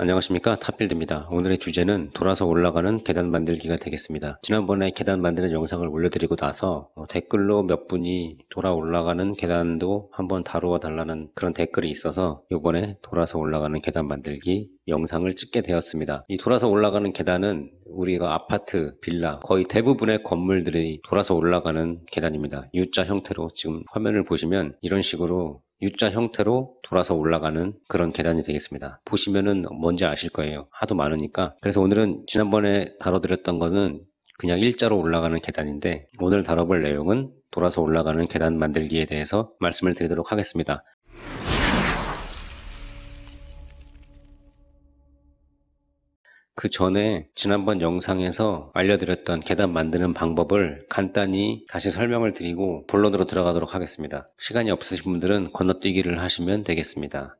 안녕하십니까 탑필드입니다. 오늘의 주제는 돌아서 올라가는 계단 만들기가 되겠습니다. 지난번에 계단 만드는 영상을 올려드리고 나서 어, 댓글로 몇 분이 돌아 올라가는 계단도 한번 다루어 달라는 그런 댓글이 있어서 이번에 돌아서 올라가는 계단 만들기 영상을 찍게 되었습니다. 이 돌아서 올라가는 계단은 우리가 아파트, 빌라 거의 대부분의 건물들이 돌아서 올라가는 계단입니다. U자 형태로 지금 화면을 보시면 이런 식으로 U자 형태로 돌아서 올라가는 그런 계단이 되겠습니다. 보시면은 뭔지 아실 거예요. 하도 많으니까. 그래서 오늘은 지난번에 다뤄드렸던 거는 그냥 일자로 올라가는 계단인데 오늘 다뤄볼 내용은 돌아서 올라가는 계단 만들기에 대해서 말씀을 드리도록 하겠습니다. 그 전에 지난번 영상에서 알려드렸던 계단 만드는 방법을 간단히 다시 설명을 드리고 본론으로 들어가도록 하겠습니다. 시간이 없으신 분들은 건너뛰기를 하시면 되겠습니다.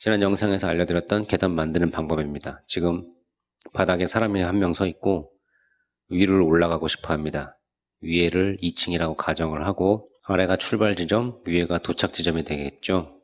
지난 영상에서 알려드렸던 계단 만드는 방법입니다. 지금 바닥에 사람이 한 명 서 있고 위를 올라가고 싶어 합니다. 위에를 2층이라고 가정을 하고 아래가 출발 지점, 위에가 도착 지점이 되겠죠.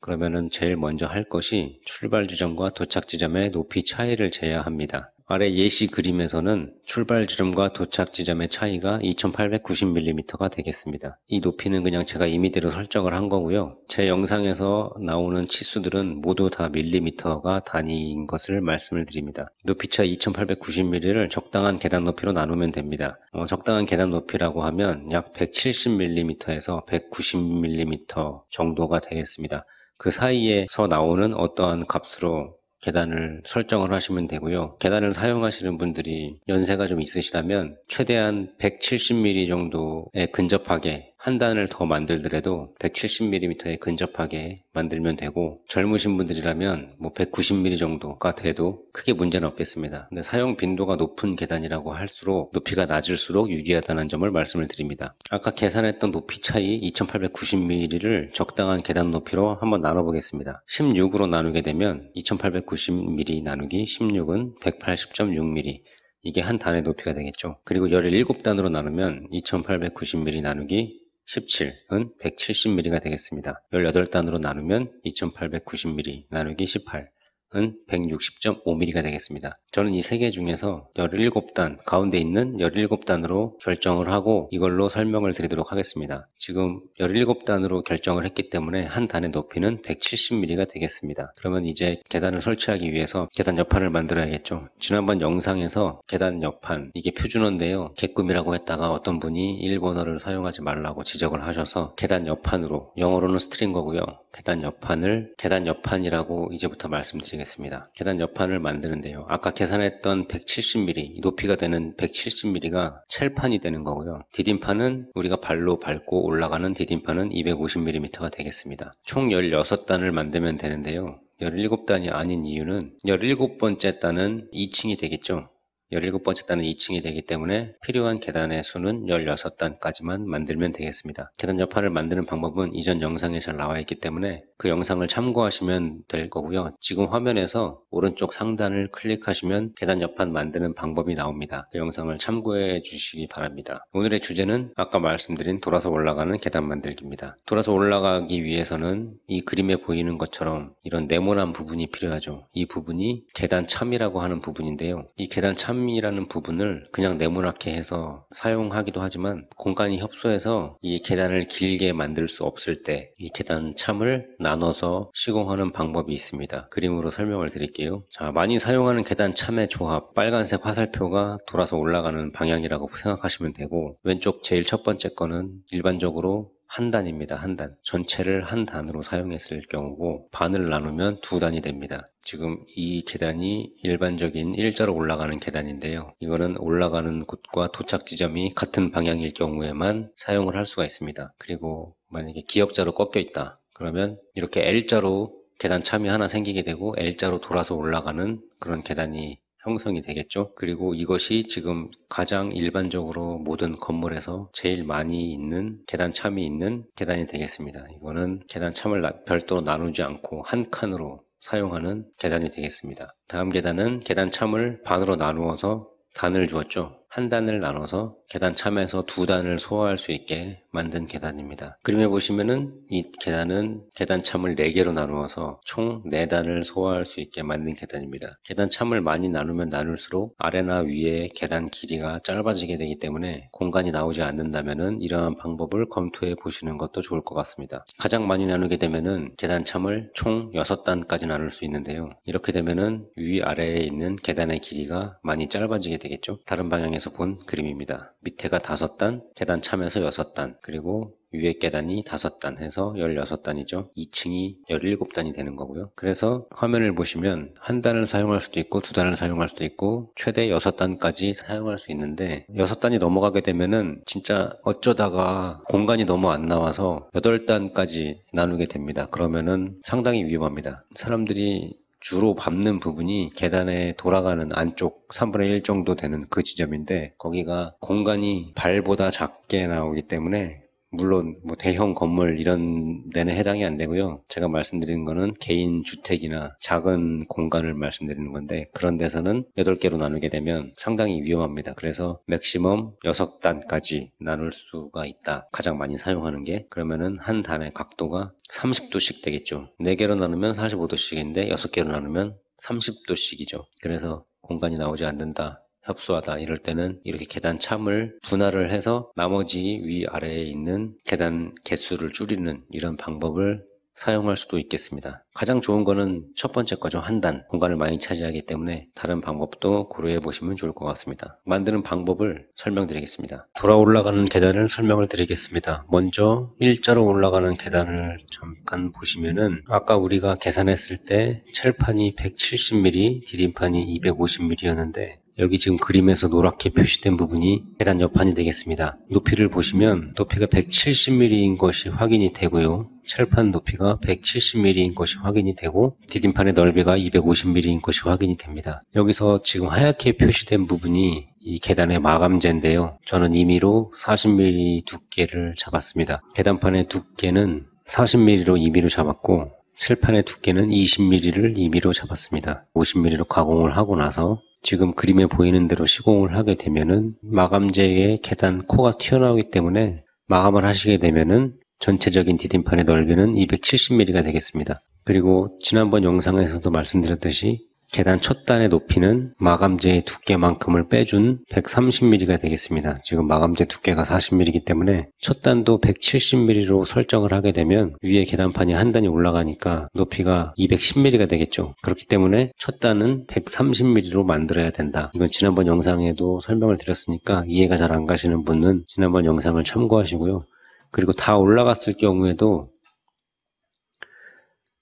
그러면은 제일 먼저 할 것이 출발 지점과 도착 지점의 높이 차이를 재야 합니다. 아래 예시 그림에서는 출발 지점과 도착 지점의 차이가 2890mm가 되겠습니다. 이 높이는 그냥 제가 임의대로 설정을 한 거고요. 제 영상에서 나오는 치수들은 모두 다 밀리미터가 단위인 것을 말씀을 드립니다. 높이차 2890mm를 적당한 계단 높이로 나누면 됩니다. 어, 적당한 계단 높이라고 하면 약 170mm에서 190mm 정도가 되겠습니다. 그 사이에서 나오는 어떠한 값으로 계단을 설정을 하시면 되고요. 계단을 사용하시는 분들이 연세가 좀 있으시다면 최대한 170mm 정도에 근접하게 한 단을 더 만들더라도 170mm에 근접하게 만들면 되고 젊으신 분들이라면 뭐 190mm 정도가 돼도 크게 문제는 없겠습니다. 근데 사용 빈도가 높은 계단이라고 할수록 높이가 낮을수록 유리하다는 점을 말씀을 드립니다. 아까 계산했던 높이 차이 2890mm를 적당한 계단 높이로 한번 나눠보겠습니다. 16으로 나누게 되면 2890mm 나누기 16은 180.6mm 이게 한 단의 높이가 되겠죠. 그리고 17단으로 나누면 2890mm 나누기 17은 170mm가 되겠습니다. 18단으로 나누면 2890mm 나누기 18은 160.5mm가 되겠습니다. 저는 이 세 개 중에서 17단 가운데 있는 17단으로 결정을 하고 이걸로 설명을 드리도록 하겠습니다. 지금 17단으로 결정을 했기 때문에 한 단의 높이는 170mm가 되겠습니다. 그러면 이제 계단을 설치하기 위해서 계단 옆판을 만들어야겠죠. 지난번 영상에서 계단 옆판 이게 표준어인데요. 개꿈이라고 했다가 어떤 분이 일본어를 사용하지 말라고 지적을 하셔서 계단 옆판으로 영어로는 스트링 거고요. 계단 옆판을 계단 옆판이라고 이제부터 말씀드리겠습니다. 보시겠습니다. 계단 옆판을 만드는데요. 아까 계산했던 170mm, 높이가 되는 170mm가 첼판이 되는 거고요. 디딤판은 우리가 발로 밟고 올라가는 디딤판은 250mm가 되겠습니다. 총 16단을 만들면 되는데요. 17단이 아닌 이유는 17번째 단은 2층이 되겠죠. 17번째 단은 2층이 되기 때문에 필요한 계단의 수는 16단까지만 만들면 되겠습니다. 계단 여파를 만드는 방법은 이전 영상에 잘 나와 있기 때문에 그 영상을 참고하시면 될 거고요. 지금 화면에서 오른쪽 상단을 클릭하시면 계단 옆판 만드는 방법이 나옵니다. 그 영상을 참고해 주시기 바랍니다. 오늘의 주제는 아까 말씀드린 돌아서 올라가는 계단 만들기입니다. 돌아서 올라가기 위해서는 이 그림에 보이는 것처럼 이런 네모난 부분이 필요하죠. 이 부분이 계단 참이라고 하는 부분인데요. 이 계단 참이라는 부분을 그냥 네모나게 해서 사용하기도 하지만 공간이 협소해서 이 계단을 길게 만들 수 없을 때 이 계단 참을 나눠서 시공하는 방법이 있습니다. 그림으로 설명을 드릴게요. 자, 많이 사용하는 계단 참의 조합, 빨간색 화살표가 돌아서 올라가는 방향이라고 생각하시면 되고 왼쪽 제일 첫 번째 거는 일반적으로 한 단입니다. 한 단. 전체를 한 단으로 사용했을 경우고 반을 나누면 두 단이 됩니다. 지금 이 계단이 일반적인 일자로 올라가는 계단인데요. 이거는 올라가는 곳과 도착 지점이 같은 방향일 경우에만 사용을 할 수가 있습니다. 그리고 만약에 기역자로 꺾여 있다. 그러면 이렇게 L자로 계단 참이 하나 생기게 되고 L자로 돌아서 올라가는 그런 계단이 형성이 되겠죠. 그리고 이것이 지금 가장 일반적으로 모든 건물에서 제일 많이 있는 계단 참이 있는 계단이 되겠습니다. 이거는 계단 참을 별도로 나누지 않고 한 칸으로 사용하는 계단이 되겠습니다. 다음 계단은 계단 참을 반으로 나누어서 단을 주었죠. 한 단을 나눠서 계단 참에서 두 단을 소화할 수 있게 만든 계단입니다. 그림에 보시면은 이 계단은 계단 참을 4개로 나누어서 총 4단을 소화할 수 있게 만든 계단입니다. 계단 참을 많이 나누면 나눌수록 아래나 위에 계단 길이가 짧아지게 되기 때문에 공간이 나오지 않는다면은 이러한 방법을 검토해 보시는 것도 좋을 것 같습니다. 가장 많이 나누게 되면은 계단 참을 총 6단까지 나눌 수 있는데요. 이렇게 되면은 위아래에 있는 계단의 길이가 많이 짧아지게 되겠죠. 다른 방향에 방에서 본 그림입니다. 밑에가 다섯 단, 계단 차면서 여섯 단, 그리고 위에 계단이 다섯 단 해서 16단이죠. 2층이 17단이 되는 거고요. 그래서 화면을 보시면 한 단을 사용할 수도 있고 두 단을 사용할 수도 있고 최대 6단까지 사용할 수 있는데 6단이 넘어가게 되면은 진짜 어쩌다가 공간이 너무 안 나와서 8단까지 나누게 됩니다. 그러면은 상당히 위험합니다. 사람들이 주로 밟는 부분이 계단에 돌아가는 안쪽 3분의 1 정도 되는 그 지점인데 거기가 공간이 발보다 작게 나오기 때문에 물론 뭐 대형 건물 이런 데는 해당이 안 되고요. 제가 말씀드리는 거는 개인 주택이나 작은 공간을 말씀드리는 건데 그런 데서는 8개로 나누게 되면 상당히 위험합니다. 그래서 맥시멈 6단까지 나눌 수가 있다. 가장 많이 사용하는 게 그러면은 한 단의 각도가 30도씩 되겠죠. 4개로 나누면 45도씩인데 6개로 나누면 30도씩이죠. 그래서 공간이 나오지 않는다. 협소하다 이럴 때는 이렇게 계단 참을 분할을 해서 나머지 위아래에 있는 계단 개수를 줄이는 이런 방법을 사용할 수도 있겠습니다. 가장 좋은 거는 첫 번째 과죠한 단. 공간을 많이 차지하기 때문에 다른 방법도 고려해 보시면 좋을 것 같습니다. 만드는 방법을 설명드리겠습니다. 돌아 올라가는 계단을 설명을 드리겠습니다. 먼저 일자로 올라가는 계단을 잠깐 보시면은 아까 우리가 계산했을 때 철판이 170mm, 디딤판이 250mm였는데 여기 지금 그림에서 노랗게 표시된 부분이 계단 옆판이 되겠습니다. 높이를 보시면 높이가 170mm인 것이 확인이 되고요. 철판 높이가 170mm인 것이 확인이 되고 디딤판의 넓이가 250mm인 것이 확인이 됩니다. 여기서 지금 하얗게 표시된 부분이 이 계단의 마감재인데요. 저는 임의로 40mm 두께를 잡았습니다. 계단판의 두께는 40mm로 임의로 잡았고 철판의 두께는 20mm를 임의로 잡았습니다. 50mm로 가공을 하고 나서 지금 그림에 보이는 대로 시공을 하게 되면은 마감재의 계단 코가 튀어나오기 때문에 마감을 하시게 되면은 전체적인 디딤판의 넓이는 270mm가 되겠습니다. 그리고 지난번 영상에서도 말씀드렸듯이 계단 첫 단의 높이는 마감재의 두께만큼을 빼준 130mm가 되겠습니다. 지금 마감재 두께가 40mm이기 때문에 첫 단도 170mm로 설정을 하게 되면 위에 계단판이 한 단이 올라가니까 높이가 210mm가 되겠죠. 그렇기 때문에 첫 단은 130mm로 만들어야 된다. 이건 지난번 영상에도 설명을 드렸으니까 이해가 잘 안 가시는 분은 지난번 영상을 참고하시고요. 그리고 다 올라갔을 경우에도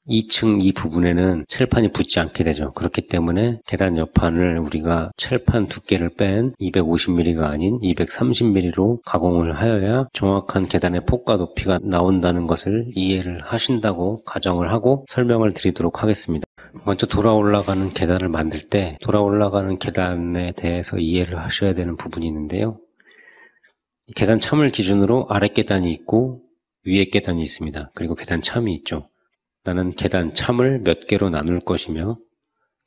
2층 이 부분에는 철판이 붙지 않게 되죠. 그렇기 때문에 계단 옆판을 우리가 철판 두께를 뺀 250mm가 아닌 230mm로 가공을 하여야 정확한 계단의 폭과 높이가 나온다는 것을 이해를 하신다고 가정을 하고 설명을 드리도록 하겠습니다. 먼저 돌아 올라가는 계단을 만들 때 돌아 올라가는 계단에 대해서 이해를 하셔야 되는 부분이 있는데요. 계단 참을 기준으로 아래 계단이 있고 위에 계단이 있습니다. 그리고 계단 참이 있죠. 나는 계단 참을 몇 개로 나눌 것이며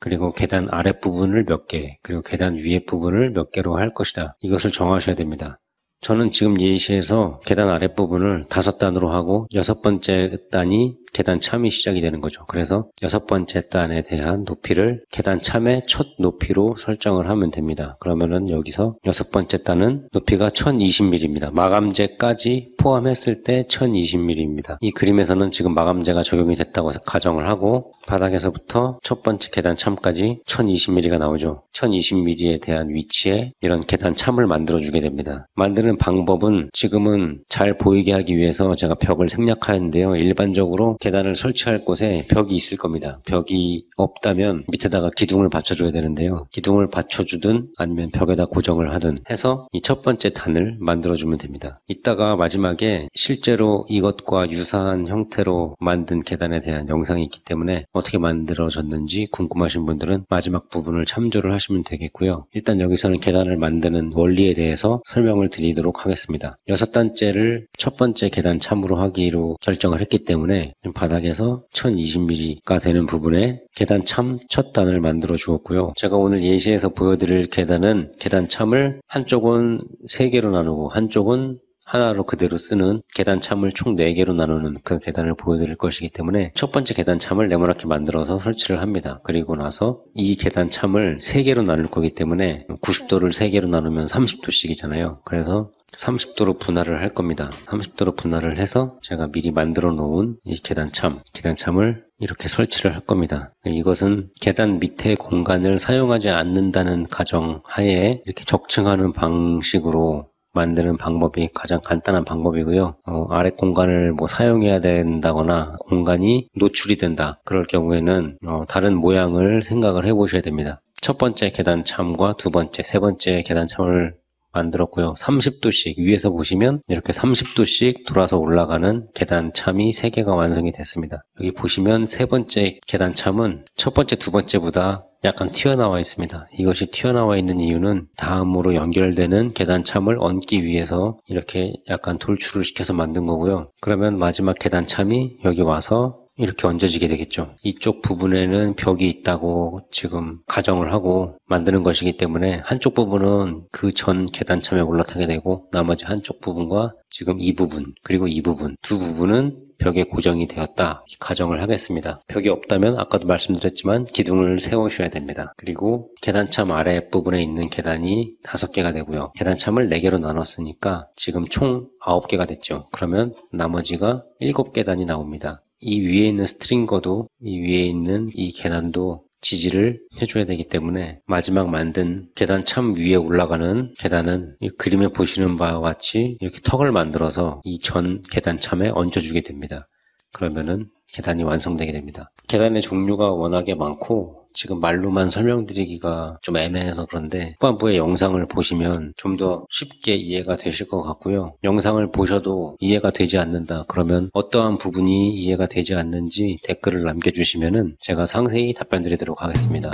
그리고 계단 아랫부분을 몇 개, 그리고 계단 위에 부분을 몇 개로 할 것이다. 이것을 정하셔야 됩니다. 저는 지금 예시에서 계단 아랫부분을 다섯 단으로 하고 여섯 번째 단이 계단 참이 시작이 되는 거죠. 그래서 여섯 번째 단에 대한 높이를 계단 참의 첫 높이로 설정을 하면 됩니다. 그러면은 여기서 여섯 번째 단은 높이가 1020mm입니다. 마감재까지 포함했을 때 1020mm입니다. 이 그림에서는 지금 마감재가 적용이 됐다고 가정을 하고 바닥에서부터 첫 번째 계단 참까지 1020mm가 나오죠. 1020mm에 대한 위치에 이런 계단 참을 만들어 주게 됩니다. 만드는 방법은 지금은 잘 보이게 하기 위해서 제가 벽을 생략하는데요. 일반적으로 계단을 설치할 곳에 벽이 있을 겁니다. 벽이 없다면 밑에다가 기둥을 받쳐줘야 되는데요. 기둥을 받쳐주든 아니면 벽에다 고정을 하든 해서 이 첫 번째 단을 만들어주면 됩니다. 이따가 마지막에 실제로 이것과 유사한 형태로 만든 계단에 대한 영상이 있기 때문에 어떻게 만들어졌는지 궁금하신 분들은 마지막 부분을 참조를 하시면 되겠고요. 일단 여기서는 계단을 만드는 원리에 대해서 설명을 드리도록 하겠습니다. 여섯 단째를 첫 번째 계단 참으로 하기로 결정을 했기 때문에 바닥에서 1020mm가 되는 부분에 계단 참 첫 단을 만들어 주었고요. 제가 오늘 예시에서 보여드릴 계단은 계단 참을 한쪽은 3개로 나누고 한쪽은 하나로 그대로 쓰는 계단 참을 총 4개로 나누는 그 계단을 보여드릴 것이기 때문에 첫 번째 계단 참을 네모나게 만들어서 설치를 합니다. 그리고 나서 이 계단 참을 3개로 나눌 거기 때문에 90도를 3개로 나누면 30도씩이잖아요. 그래서 30도로 분할을 할 겁니다. 30도로 분할을 해서 제가 미리 만들어 놓은 이 계단참, 계단참을 이렇게 설치를 할 겁니다. 이것은 계단 밑에 공간을 사용하지 않는다는 가정 하에 이렇게 적층하는 방식으로 만드는 방법이 가장 간단한 방법이고요. 어, 아래 공간을 뭐 사용해야 된다거나 공간이 노출이 된다. 그럴 경우에는 어, 다른 모양을 생각을 해보셔야 됩니다. 첫 번째 계단 참과 두 번째, 세 번째 계단 참을 만들었고요. 30도씩 위에서 보시면 이렇게 30도씩 돌아서 올라가는 계단 참이 3개가 완성이 됐습니다. 여기 보시면 세 번째 계단 참은 첫 번째, 두 번째보다 약간 튀어나와 있습니다. 이것이 튀어나와 있는 이유는 다음으로 연결되는 계단참을 얹기 위해서 이렇게 약간 돌출을 시켜서 만든 거고요. 그러면 마지막 계단참이 여기 와서 이렇게 얹어지게 되겠죠. 이쪽 부분에는 벽이 있다고 지금 가정을 하고 만드는 것이기 때문에 한쪽 부분은 그 전 계단참에 올라타게 되고 나머지 한쪽 부분과 지금 이 부분 그리고 이 부분 두 부분은 벽에 고정이 되었다 이렇게 가정을 하겠습니다. 벽이 없다면 아까도 말씀드렸지만 기둥을 세우셔야 됩니다. 그리고 계단참 아래 부분에 있는 계단이 5개가 되고요. 계단참을 4개로 나눴으니까 지금 총 9개가 됐죠. 그러면 나머지가 7계단이 나옵니다. 이 위에 있는 스트링거도 이 위에 있는 이 계단도 지지를 해줘야 되기 때문에 마지막 만든 계단 참 위에 올라가는 계단은 그림에 보시는 바와 같이 이렇게 턱을 만들어서 이 전 계단 참에 얹어주게 됩니다. 그러면은 계단이 완성되게 됩니다. 계단의 종류가 워낙에 많고 지금 말로만 설명드리기가 좀 애매해서 그런데 후반부의 영상을 보시면 좀 더 쉽게 이해가 되실 것 같고요. 영상을 보셔도 이해가 되지 않는다 그러면 어떠한 부분이 이해가 되지 않는지 댓글을 남겨주시면 제가 상세히 답변 드리도록 하겠습니다.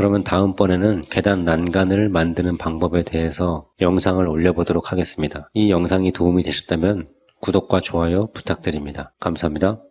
그러면 다음번에는 계단 난간을 만드는 방법에 대해서 영상을 올려보도록 하겠습니다. 이 영상이 도움이 되셨다면 구독과 좋아요 부탁드립니다. 감사합니다.